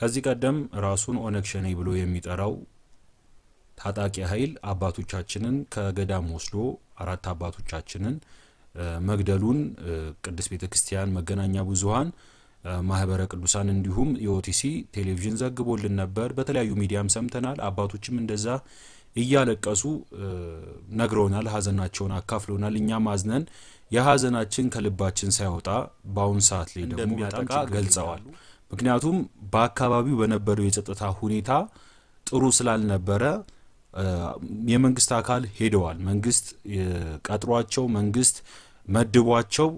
ከዚህ ቀደም ራሱን ኦነግ ሸኔ ብሎ የሚጠራው ታጣቂ ኃይል አባቶቻችንን ከገዳም ወስዶ አራት አባቶቻችንን መግደሉን ቅድስት ቤተ ክርስቲያን፣ መገናኛ ብዙኃን፣ ማህበረ ቅዱሳን እንዲሁም የኦቲሲ ቴሌቪዥን ዘግቦልን ነበር። በተለያዩ ሚዲያም ሰምተናል። አባቶችም እንደዛ እያለቀሱ ነግረውናል። ሀዘናቸውን አካፍለውናል። እኛም አዝነን የሀዘናችን ከልባችን ሳይወጣ በአሁን ሰዓት ላይ ደግሞ ገልጸዋል። ምክንያቱም በአካባቢው በነበረው የጸጥታ ሁኔታ ጥሩ ስላልነበረ የመንግስት አካል ሄደዋል። መንግስት ቀጥሯቸው መንግስት መድቧቸው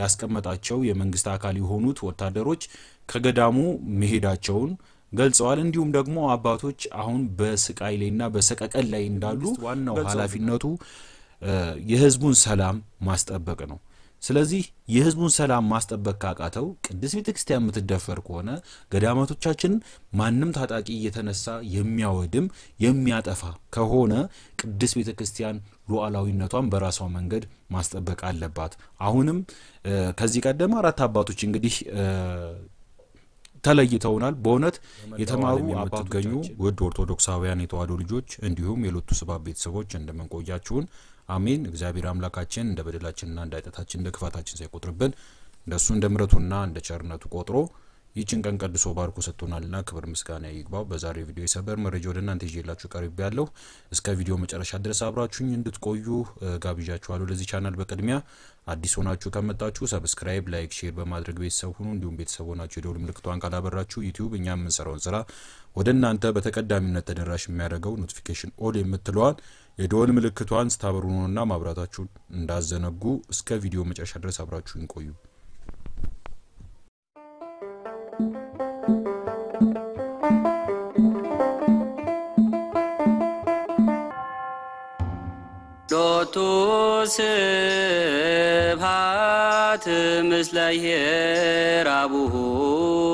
ያስቀመጣቸው የመንግስት አካል የሆኑት ወታደሮች ከገዳሙ መሄዳቸውን ገልጸዋል። እንዲሁም ደግሞ አባቶች አሁን በስቃይ ላይና በሰቀቀል ላይ እንዳሉ ዋናው ኃላፊነቱ የህዝቡን ሰላም ማስጠበቅ ነው። ስለዚህ የህዝቡን ሰላም ማስጠበቅ ካቃተው ቅድስት ቤተክርስቲያን የምትደፈር ከሆነ ገዳማቶቻችን ማንም ታጣቂ እየተነሳ የሚያወድም የሚያጠፋ ከሆነ ቅድስት ቤተክርስቲያን ሉዓላዊነቷን በራሷ መንገድ ማስጠበቅ አለባት። አሁንም ከዚህ ቀደም አራት አባቶች እንግዲህ ተለይተውናል። በእውነት የተማሩ የምትገኙ ውድ ኦርቶዶክሳውያን የተዋሕዶ ልጆች እንዲሁም የሎቱ ስብሐት ቤተሰቦች እንደምንቆያችሁን አሜን። እግዚአብሔር አምላካችን እንደ በደላችንና እንደ ኃጢአታችን እንደ ክፋታችን ሳይቆጥርብን እንደሱ እንደ ምረቱና እንደ ቸርነቱ ቆጥሮ ይህችን ቀን ቀድሶ ባርኮ ሰጥቶናልና ክብር ምስጋና ይግባው። በዛሬ ቪዲዮ የሰበር መረጃ ወደ እናንተ ይዤላችሁ ቀርብ ያለው እስከ ቪዲዮ መጨረሻ ድረስ አብራችሁኝ እንድትቆዩ ጋብዣችኋለሁ። ለዚህ ቻናል በቅድሚያ አዲስ ሆናችሁ ከመጣችሁ ሰብስክራይብ፣ ላይክ፣ ሼር በማድረግ ቤተሰብ ሁኑ። እንዲሁም ቤተሰብ ሆናችሁ የደወል ምልክቷን ካላበራችሁ ዩቲዩብ እኛ የምንሰራውን ስራ ወደ እናንተ በተቀዳሚነት ተደራሽ የሚያደርገው ኖቲፊኬሽን ኦል የምትለዋል የደወል ምልክቷን ስታበሩና ማብራታችሁን እንዳዘነጉ እስከ ቪዲዮ መጨረሻ ድረስ አብራችሁን ቆዩ። ሎቱ ስብሐት ምስለ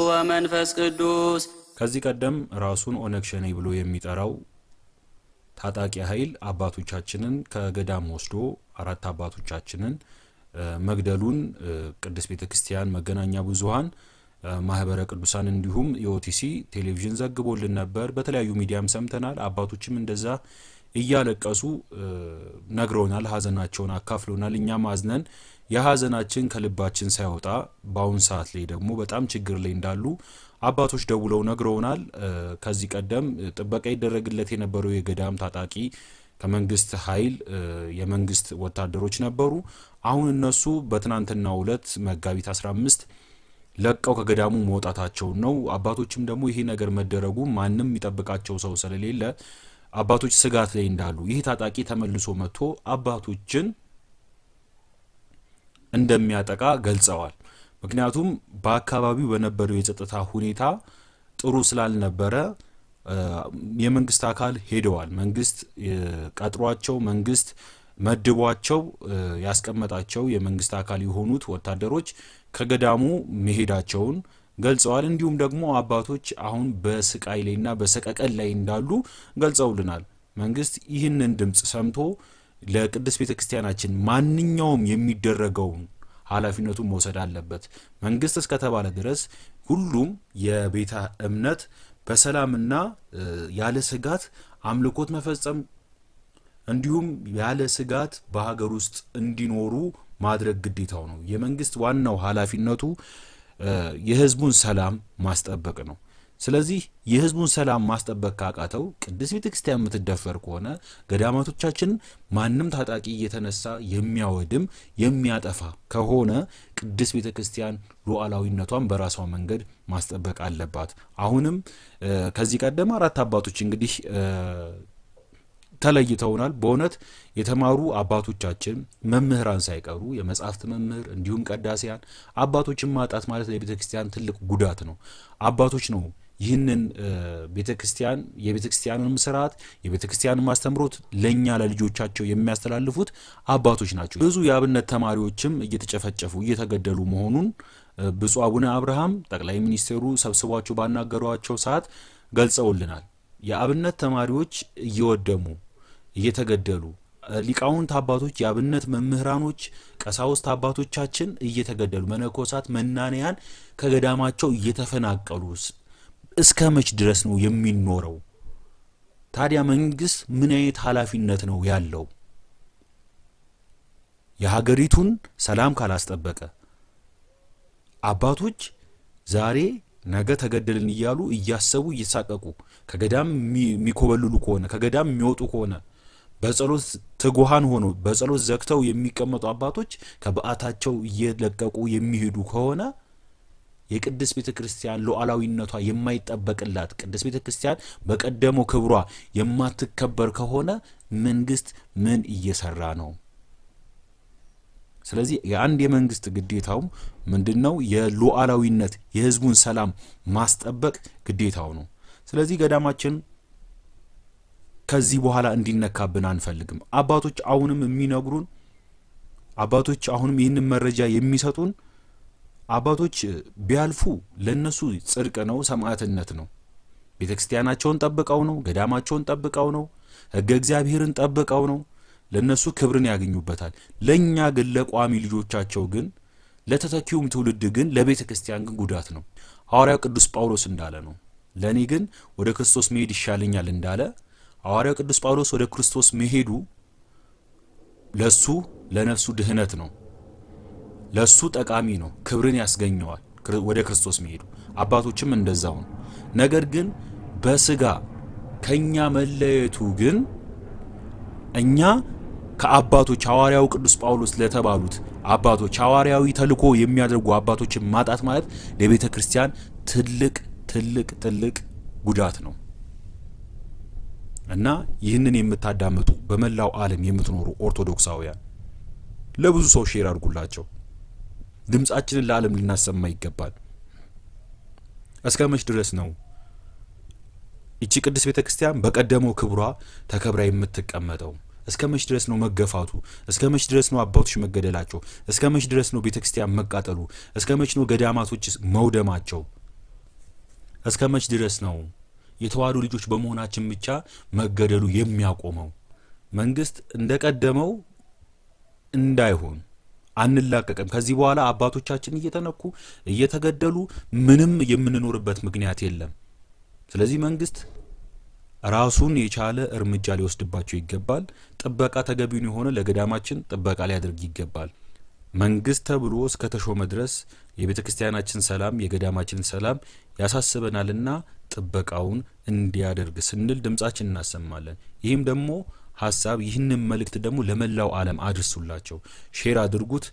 ወመንፈስ ቅዱስ ከዚህ ቀደም ራሱን ኦነግ ሸኔ ብሎ የሚጠራው ታጣቂ ኃይል አባቶቻችንን ከገዳም ወስዶ አራት አባቶቻችንን መግደሉን ቅድስት ቤተ ክርስቲያን፣ መገናኛ ብዙኃን፣ ማህበረ ቅዱሳን እንዲሁም የኦቲሲ ቴሌቪዥን ዘግቦልን ነበር። በተለያዩ ሚዲያም ሰምተናል። አባቶችም እንደዛ እያለቀሱ ነግረውናል፣ ሀዘናቸውን አካፍለውናል። እኛም አዝነን የሀዘናችን ከልባችን ሳይወጣ በአሁን ሰዓት ላይ ደግሞ በጣም ችግር ላይ እንዳሉ አባቶች ደውለው ነግረውናል። ከዚህ ቀደም ጥበቃ ይደረግለት የነበረው የገዳም ታጣቂ ከመንግስት ኃይል የመንግስት ወታደሮች ነበሩ። አሁን እነሱ በትናንትናው ዕለት መጋቢት 15 ለቀው ከገዳሙ መውጣታቸውን ነው። አባቶችም ደግሞ ይሄ ነገር መደረጉ ማንም የሚጠብቃቸው ሰው ስለሌለ አባቶች ስጋት ላይ እንዳሉ ይህ ታጣቂ ተመልሶ መጥቶ አባቶችን እንደሚያጠቃ ገልጸዋል። ምክንያቱም በአካባቢው በነበረው የጸጥታ ሁኔታ ጥሩ ስላልነበረ የመንግስት አካል ሄደዋል። መንግስት ቀጥሯቸው፣ መንግስት መድቧቸው ያስቀመጣቸው የመንግስት አካል የሆኑት ወታደሮች ከገዳሙ መሄዳቸውን ገልጸዋል። እንዲሁም ደግሞ አባቶች አሁን በስቃይ ላይና በሰቀቀል ላይ እንዳሉ ገልጸውልናል። መንግስት ይህንን ድምፅ ሰምቶ ለቅድስት ቤተ ክርስቲያናችን ማንኛውም የሚደረገውን ኃላፊነቱን መውሰድ አለበት። መንግስት እስከተባለ ድረስ ሁሉም የቤተ እምነት በሰላምና ያለ ስጋት አምልኮት መፈጸም እንዲሁም ያለ ስጋት በሀገር ውስጥ እንዲኖሩ ማድረግ ግዴታው ነው። የመንግስት ዋናው ኃላፊነቱ የህዝቡን ሰላም ማስጠበቅ ነው። ስለዚህ የህዝቡን ሰላም ማስጠበቅ ካቃተው ቅድስት ቤተ ክርስቲያን የምትደፈር ከሆነ ገዳማቶቻችን ማንም ታጣቂ እየተነሳ የሚያወድም የሚያጠፋ ከሆነ ቅድስት ቤተ ክርስቲያን ሉዓላዊነቷን በራሷ መንገድ ማስጠበቅ አለባት። አሁንም ከዚህ ቀደም አራት አባቶች እንግዲህ ተለይተውናል። በእውነት የተማሩ አባቶቻችን መምህራን ሳይቀሩ የመጽሐፍት መምህር እንዲሁም ቀዳሲያን አባቶችን ማጣት ማለት ለቤተ ክርስቲያን ትልቅ ጉዳት ነው። አባቶች ነው ይህንን ቤተ ክርስቲያን የቤተ ክርስቲያንንም ስርዓት የቤተ ክርስቲያንን አስተምሮት ለእኛ ለልጆቻቸው የሚያስተላልፉት አባቶች ናቸው። ብዙ የአብነት ተማሪዎችም እየተጨፈጨፉ እየተገደሉ መሆኑን ብፁዕ አቡነ አብርሃም ጠቅላይ ሚኒስትሩ ሰብስቧቸው ባናገሯቸው ሰዓት ገልጸውልናል። የአብነት ተማሪዎች እየወደሙ እየተገደሉ ሊቃውንት አባቶች፣ የአብነት መምህራኖች፣ ቀሳውስት አባቶቻችን እየተገደሉ መነኮሳት፣ መናንያን ከገዳማቸው እየተፈናቀሉ እስከ መች ድረስ ነው የሚኖረው? ታዲያ መንግስት ምን አይነት ኃላፊነት ነው ያለው? የሀገሪቱን ሰላም ካላስጠበቀ አባቶች ዛሬ ነገ ተገደልን እያሉ እያሰቡ እየሳቀቁ ከገዳም የሚኮበልሉ ከሆነ ከገዳም የሚወጡ ከሆነ በጸሎት ትጉሃን ሆኖ በጸሎት ዘግተው የሚቀመጡ አባቶች ከበዓታቸው እየለቀቁ የሚሄዱ ከሆነ የቅድስት ቤተ ክርስቲያን ሉዓላዊነቷ የማይጠበቅላት ቅድስት ቤተ ክርስቲያን በቀደመው ክብሯ የማትከበር ከሆነ መንግስት ምን እየሰራ ነው? ስለዚህ የአንድ የመንግስት ግዴታውም ምንድን ነው? የሉዓላዊነት የህዝቡን ሰላም ማስጠበቅ ግዴታው ነው። ስለዚህ ገዳማችን ከዚህ በኋላ እንዲነካብን አንፈልግም። አባቶች አሁንም የሚነግሩን አባቶች አሁንም ይህንን መረጃ የሚሰጡን አባቶች ቢያልፉ ለእነሱ ጽድቅ ነው፣ ሰማዕትነት ነው። ቤተ ክርስቲያናቸውን ጠብቀው ነው፣ ገዳማቸውን ጠብቀው ነው፣ ሕገ እግዚአብሔርን ጠብቀው ነው። ለእነሱ ክብርን ያገኙበታል። ለእኛ ግን ለቋሚ ልጆቻቸው ግን ለተተኪውም ትውልድ ግን ለቤተ ክርስቲያን ግን ጉዳት ነው። ሐዋርያው ቅዱስ ጳውሎስ እንዳለ ነው። ለእኔ ግን ወደ ክርስቶስ መሄድ ይሻለኛል እንዳለ ሐዋርያው ቅዱስ ጳውሎስ ወደ ክርስቶስ መሄዱ ለሱ ለነፍሱ ድህነት ነው፣ ለሱ ጠቃሚ ነው፣ ክብርን ያስገኘዋል። ወደ ክርስቶስ መሄዱ አባቶችም እንደዛው ነው። ነገር ግን በስጋ ከኛ መለየቱ ግን እኛ ከአባቶች ሐዋርያው ቅዱስ ጳውሎስ ለተባሉት አባቶች ሐዋርያዊ ተልኮ የሚያደርጉ አባቶችን ማጣት ማለት ለቤተ ክርስቲያን ትልቅ ትልቅ ትልቅ ጉዳት ነው። እና ይህንን የምታዳምጡ በመላው ዓለም የምትኖሩ ኦርቶዶክሳውያን ለብዙ ሰው ሼር አድርጉላቸው። ድምጻችንን ለዓለም ልናሰማ ይገባል። እስከ መች ድረስ ነው ይቺ ቅድስት ቤተ ክርስቲያን በቀደመው ክብሯ ተከብራ የምትቀመጠው? እስከ መች ድረስ ነው መገፋቱ? እስከ መች ድረስ ነው አባቶች መገደላቸው? እስከ መች ድረስ ነው ቤተ ክርስቲያን መቃጠሉ? እስከ መች ነው ገዳማቶች መውደማቸው? እስከ መች ድረስ ነው የተዋህዶ ልጆች በመሆናችን ብቻ መገደሉ የሚያቆመው መንግስት እንደቀደመው እንዳይሆን አንላቀቅም። ከዚህ በኋላ አባቶቻችን እየተነኩ እየተገደሉ ምንም የምንኖርበት ምክንያት የለም። ስለዚህ መንግስት ራሱን የቻለ እርምጃ ሊወስድባቸው ይገባል። ጥበቃ ተገቢውን የሆነ ለገዳማችን ጥበቃ ሊያደርግ ይገባል። መንግስት ተብሎ እስከተሾመ ድረስ የቤተ ክርስቲያናችን ሰላም የገዳማችን ሰላም ያሳስበናልና ጥበቃውን እንዲያደርግ ስንል ድምጻችን እናሰማለን። ይህም ደግሞ ሀሳብ ይህንን መልእክት ደግሞ ለመላው ዓለም አድርሱላቸው፣ ሼር አድርጉት።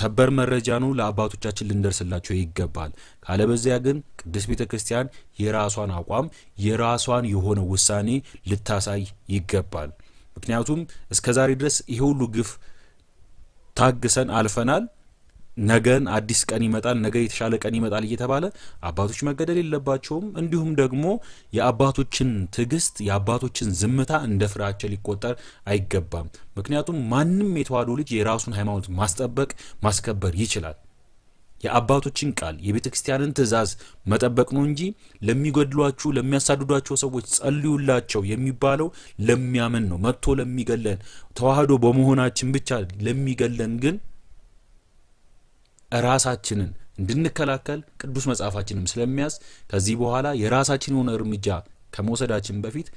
ሰበር መረጃ ነው። ለአባቶቻችን ልንደርስላቸው ይገባል። ካለበዚያ ግን ቅድስት ቤተ ክርስቲያን የራሷን አቋም የራሷን የሆነ ውሳኔ ልታሳይ ይገባል። ምክንያቱም እስከ ዛሬ ድረስ ይሄ ሁሉ ግፍ ታግሰን አልፈናል። ነገን አዲስ ቀን ይመጣል፣ ነገ የተሻለ ቀን ይመጣል እየተባለ አባቶች መገደል የለባቸውም። እንዲሁም ደግሞ የአባቶችን ትዕግስት፣ የአባቶችን ዝምታ እንደ ፍራቸው ሊቆጠር አይገባም። ምክንያቱም ማንም የተዋህዶ ልጅ የራሱን ሃይማኖት ማስጠበቅ ማስከበር ይችላል። የአባቶችን ቃል የቤተ ክርስቲያንን ትእዛዝ መጠበቅ ነው እንጂ ለሚገድሏችሁ፣ ለሚያሳድዷቸው ሰዎች ጸልዩላቸው የሚባለው ለሚያምን ነው። መጥቶ ለሚገለን ተዋህዶ በመሆናችን ብቻ ለሚገለን ግን ራሳችንን እንድንከላከል ቅዱስ መጽሐፋችንም ስለሚያዝ ከዚህ በኋላ የራሳችን የሆነ እርምጃ ከመውሰዳችን በፊት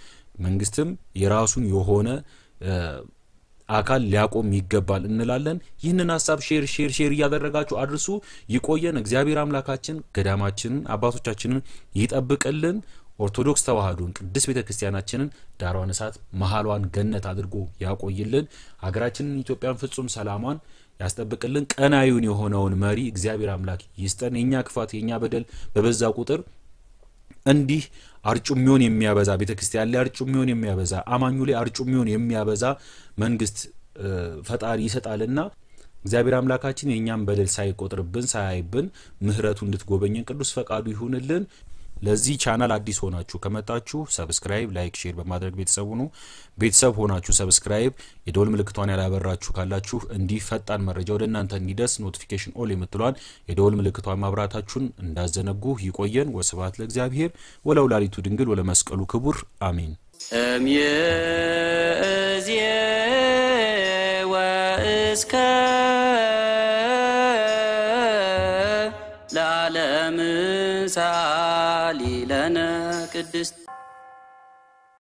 መንግስትም የራሱን የሆነ አካል ሊያቆም ይገባል እንላለን። ይህንን ሀሳብ ሼር ሼር ሼር እያደረጋችሁ አድርሱ። ይቆየን። እግዚአብሔር አምላካችን ገዳማችንን አባቶቻችንን ይጠብቅልን። ኦርቶዶክስ ተዋህዶን ቅድስት ቤተ ክርስቲያናችንን ዳሯን እሳት መሀሏን ገነት አድርጎ ያቆይልን። ሀገራችንን ኢትዮጵያን ፍጹም ሰላሟን ያስጠብቅልን። ቀናዩን የሆነውን መሪ እግዚአብሔር አምላክ ይስጠን። የእኛ ክፋት የእኛ በደል በበዛ ቁጥር እንዲህ አርጩሚውን የሚያበዛ ቤተክርስቲያን ላይ አርጩሚውን የሚያበዛ አማኙ ላይ አርጩሚውን የሚያበዛ መንግስት ፈጣሪ ይሰጣልና እግዚአብሔር አምላካችን የእኛም በደል ሳይቆጥርብን ሳያይብን ምሕረቱ እንድትጎበኘን ቅዱስ ፈቃዱ ይሁንልን። ለዚህ ቻናል አዲስ ሆናችሁ ከመጣችሁ ሰብስክራይብ፣ ላይክ፣ ሼር በማድረግ ቤተሰብ ነው ቤተሰብ ሆናችሁ ሰብስክራይብ፣ የደወል ምልክቷን ያላበራችሁ ካላችሁ እንዲህ ፈጣን መረጃ ወደ እናንተ እንዲደርስ ኖቲፊኬሽን ኦል የምትሏን የደወል ምልክቷን ማብራታችሁን እንዳዘነጉ ይቆየን። ወስብሐት ለእግዚአብሔር ወለወላዲቱ ድንግል ወለመስቀሉ ክቡር አሜን። እምይእዜ ወእስከ this